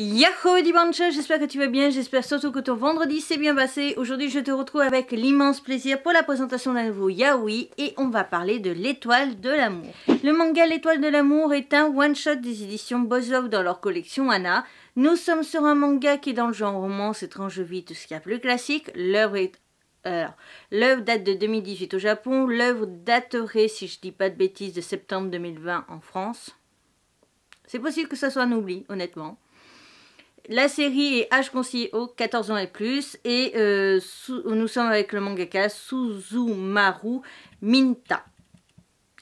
Yahoo Dibancha, j'espère que tu vas bien, j'espère surtout que ton vendredi s'est bien passé. Aujourd'hui je te retrouve avec l'immense plaisir pour la présentation d'un nouveau yaoi et on va parler de l'étoile de l'amour. Le manga l'étoile de l'amour est un one-shot des éditions bozov dans leur collection Anna. Nous sommes sur un manga qui est dans le genre romance, étrange vie, tout ce qu'il y a plus classique. L'œuvre est l'œuvre date de 2018 au Japon, l'œuvre daterait, si je dis pas de bêtises, de septembre 2020 en France. C'est possible que ça soit un oubli, honnêtement. La série est H. conseillé aux 14 ans et plus. Et euh, nous sommes avec le mangaka Suzumaru Minta.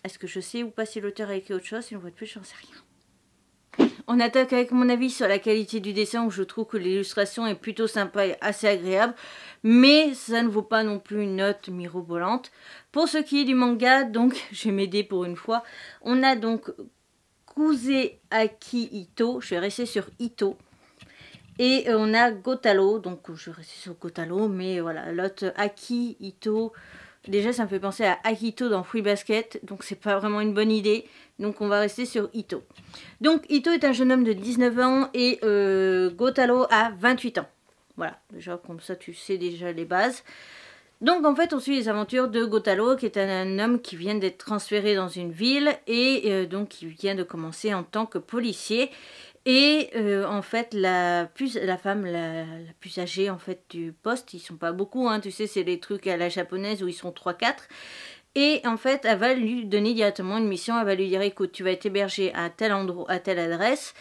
Est-ce que je sais ou pas si l'auteur a écrit autre chose on fois de plus, j'en sais rien. On attaque avec mon avis sur la qualité du dessin où je trouve que l'illustration est plutôt sympa et assez agréable, mais ça ne vaut pas non plus une note mirobolante. Pour ce qui est du manga, donc je vais m'aider pour une fois, on a donc Aki Ito, je vais rester sur Ito, et euh, on a Gotalo, donc euh, je vais rester sur Gotalo, mais euh, voilà, l'autre Aki, Ito. Déjà, ça me fait penser à Akito dans Free Basket, donc c'est pas vraiment une bonne idée. Donc on va rester sur Ito. Donc Ito est un jeune homme de 19 ans et Gotalo a 28 ans. Voilà, déjà comme ça tu sais déjà les bases. Donc en fait on suit les aventures de Gotaro qui est un, homme qui vient d'être transféré dans une ville et euh, donc qui vient de commencer en tant que policier et euh, en fait la, plus, la femme la, plus âgée en fait du poste, ils sont pas beaucoup hein, tu sais c'est les trucs à la japonaise où ils sont 3-4 et en fait elle va lui donner directement une mission, elle va lui dire écoute tu vas être hébergé à tel endroit, à telle adresse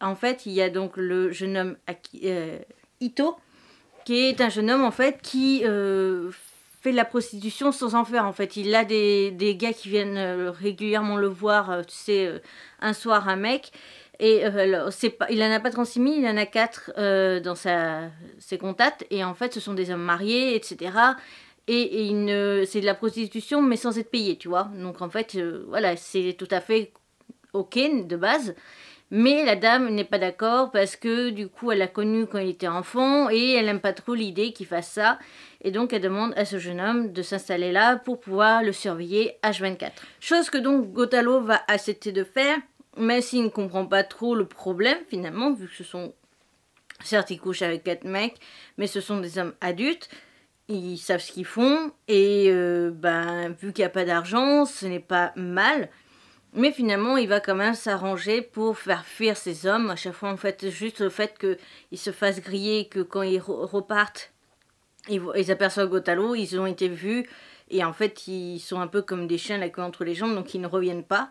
en fait il y a donc le jeune homme euh, Ito qui est un jeune homme en fait qui euh, fait de la prostitution sans en faire en fait. Il a des, gars qui viennent euh, régulièrement le voir, euh, tu sais, un soir un mec. Et il en a pas 36 000, il en a 4 dans ses contacts. Et en fait, ce sont des hommes mariés, etc. Et, et c'est de la prostitution, mais sans être payé, tu vois. Donc en fait, voilà, c'est tout à fait ok de base. Mais la dame n'est pas d'accord parce que du coup elle l'a connu quand il était enfant et elle n'aime pas trop l'idée qu'il fasse ça. Et donc elle demande à ce jeune homme de s'installer là pour pouvoir le surveiller H24. Chose que donc Gotalo va accepter de faire, mais s'il ne comprend pas trop le problème finalement, vu que ce sont certes ils couchent avec quatre mecs, mais ce sont des hommes adultes ils savent ce qu'ils font et euh, ben vu qu'il n'y a pas d'argent, ce n'est pas mal. Mais finalement, il va quand même s'arranger pour faire fuir ces hommes. À chaque fois, en fait, juste le fait qu'ils se fassent griller, que quand ils repartent, ils, aperçoivent Gotalo, ils ont été vus. Et en fait, ils sont un peu comme des chiens, la queue entre les jambes, donc ils ne reviennent pas.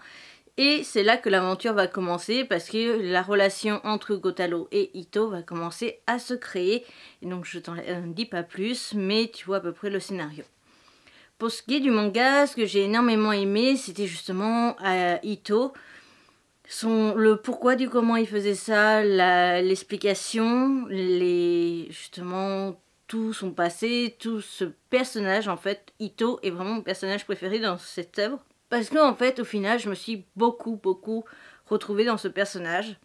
Et c'est là que l'aventure va commencer parce que la relation entre Gotalo et Ito va commencer à se créer. Et donc je t'en euh, dis pas plus, mais tu vois à peu près le scénario. Pour ce qui est du manga, ce que j'ai énormément aimé, c'était justement euh, Ito. Son, le pourquoi du comment il faisait ça, l'explication, les justement tout son passé, tout ce personnage en fait, Ito est vraiment mon personnage préféré dans cette œuvre parce que en fait au final je me suis beaucoup beaucoup retrouvée dans ce personnage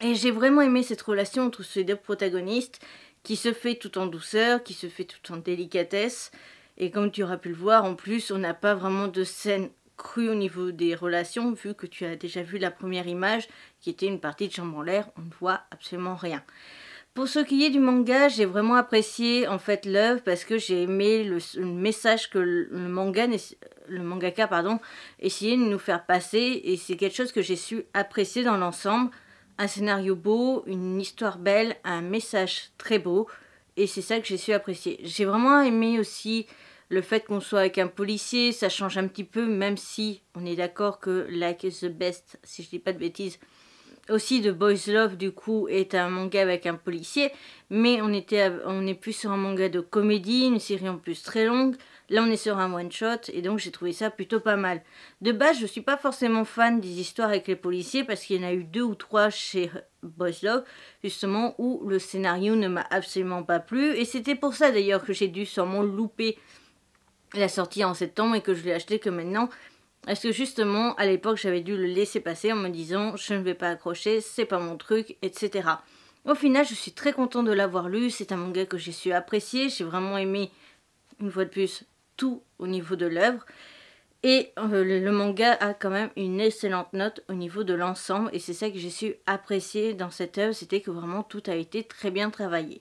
et j'ai vraiment aimé cette relation entre ces deux protagonistes qui se fait tout en douceur, qui se fait tout en délicatesse et comme tu auras pu le voir, en plus, on n'a pas vraiment de scène crue au niveau des relations, vu que tu as déjà vu la première image, qui était une partie de chambre en l'air, on ne voit absolument rien. Pour ce qui est du manga, j'ai vraiment apprécié en fait l'œuvre parce que j'ai aimé le, message que le, manga le mangaka pardon essayait de nous faire passer et c'est quelque chose que j'ai su apprécier dans l'ensemble. Un scénario beau, une histoire belle, un message très beau et c'est ça que j'ai su apprécier. J'ai vraiment aimé aussi le fait qu'on soit avec un policier, ça change un petit peu, même si on est d'accord que Like is the Best, si je dis pas de bêtises, aussi de Boys Love du coup est un manga avec un policier, mais on, on est plus sur un manga de comédie, une série en plus très longue, Là, on est sur un one-shot et donc j'ai trouvé ça plutôt pas mal. De base, je ne suis pas forcément fan des histoires avec les policiers parce qu'il y en a eu deux ou trois chez Boss justement, où le scénario ne m'a absolument pas plu. Et c'était pour ça d'ailleurs que j'ai dû sûrement louper la sortie en septembre et que je l'ai acheté que maintenant. Parce que justement, à l'époque, j'avais dû le laisser passer en me disant je ne vais pas accrocher, c'est pas mon truc, etc. Au final, je suis très content de l'avoir lu. C'est un manga que j'ai su apprécier. J'ai vraiment aimé, une fois de plus, tout au niveau de l'œuvre. Et euh, le manga a quand même une excellente note au niveau de l'ensemble et c'est ça que j'ai su apprécier dans cette œuvre, c'était que vraiment tout a été très bien travaillé.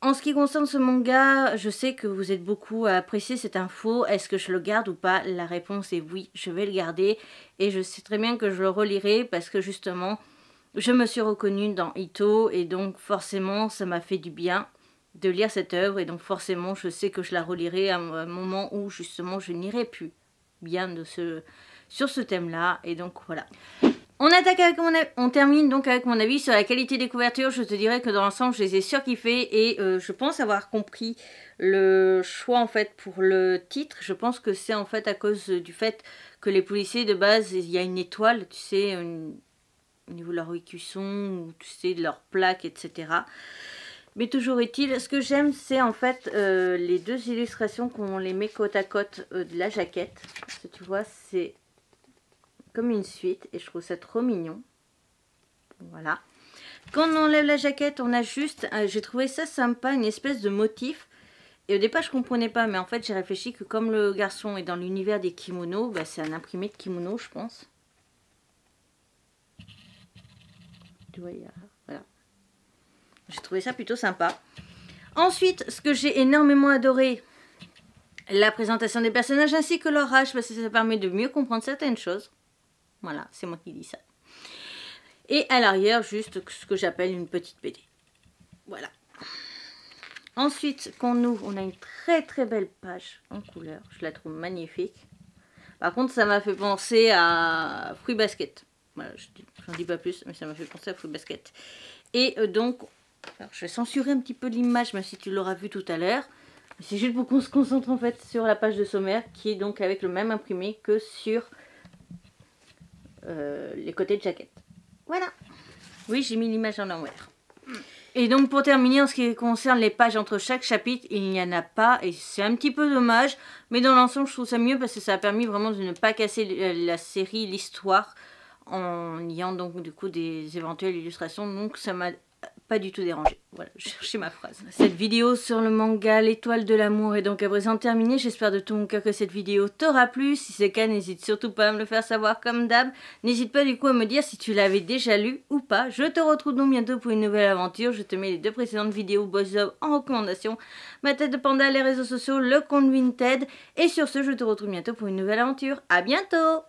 En ce qui concerne ce manga, je sais que vous êtes beaucoup à apprécier cette info. Est-ce que je le garde ou pas La réponse est oui, je vais le garder. Et je sais très bien que je le relirai parce que justement, je me suis reconnue dans Ito et donc forcément, ça m'a fait du bien de lire cette œuvre et donc forcément je sais que je la relirai à un moment où justement je n'irai plus bien de ce, sur ce thème-là et donc voilà. On attaque avec mon on termine donc avec mon avis sur la qualité des couvertures. Je te dirais que dans l'ensemble, je les ai surkiffées et euh, je pense avoir compris le choix en fait pour le titre. Je pense que c'est en fait à cause du fait que les policiers de base, il y a une étoile, tu sais, au niveau de leur écusson, ou tu sais, de leur plaque, etc. Mais toujours utile. ce que j'aime, c'est en fait euh, les deux illustrations qu'on les met côte à côte euh, de la jaquette. tu vois, c'est comme une suite et je trouve ça trop mignon. Voilà. Quand on enlève la jaquette, on a juste, euh, j'ai trouvé ça sympa, une espèce de motif. Et au départ, je ne comprenais pas, mais en fait, j'ai réfléchi que comme le garçon est dans l'univers des kimonos, bah, c'est un imprimé de kimono, je pense. Tu vois, Voilà ça plutôt sympa. Ensuite, ce que j'ai énormément adoré, la présentation des personnages ainsi que leur âge, parce que ça permet de mieux comprendre certaines choses. Voilà, c'est moi qui dis ça. Et à l'arrière, juste ce que j'appelle une petite BD. Voilà. Ensuite, qu'on ouvre, on a une très très belle page en couleur. Je la trouve magnifique. Par contre, ça m'a fait penser à Fruit Basket. Voilà, je n'en dis pas plus, mais ça m'a fait penser à Fruit Basket. Et euh, donc, je vais censurer un petit peu l'image, même si tu l'auras vu tout à l'heure. C'est juste pour qu'on se concentre en fait sur la page de sommaire qui est donc avec le même imprimé que sur euh, les côtés de jaquette. Voilà. Oui, j'ai mis l'image en envers. Et donc pour terminer, en ce qui concerne les pages entre chaque chapitre, il n'y en a pas et c'est un petit peu dommage. Mais dans l'ensemble, je trouve ça mieux parce que ça a permis vraiment de ne pas casser euh, la série, l'histoire, en ayant donc du coup des éventuelles illustrations. Donc ça m'a pas du tout dérangé. Voilà, je cherchais ma phrase. Cette vidéo sur le manga L'étoile de l'amour est donc à présent terminée. J'espère de tout mon cœur que cette vidéo t'aura plu. Si c'est le cas, n'hésite surtout pas à me le faire savoir comme d'hab. N'hésite pas du coup à me dire si tu l'avais déjà lu ou pas. Je te retrouve donc bientôt pour une nouvelle aventure. Je te mets les deux précédentes vidéos Boys Up en recommandation. Ma tête de panda, les réseaux sociaux, le compte Vinted. Et sur ce, je te retrouve bientôt pour une nouvelle aventure. À bientôt